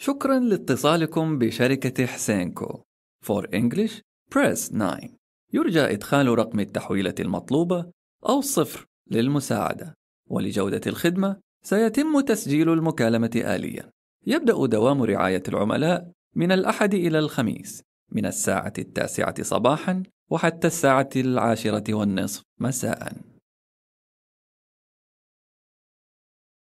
شكرا لاتصالكم بشركة حسينكو. For English, press 9. يرجى إدخال رقم التحويلة المطلوبة أو صفر للمساعدة. ولجودة الخدمة سيتم تسجيل المكالمة آليا. يبدأ دوام رعاية العملاء من الأحد إلى الخميس من الساعة التاسعة صباحا وحتى الساعة العاشرة والنصف مساءً.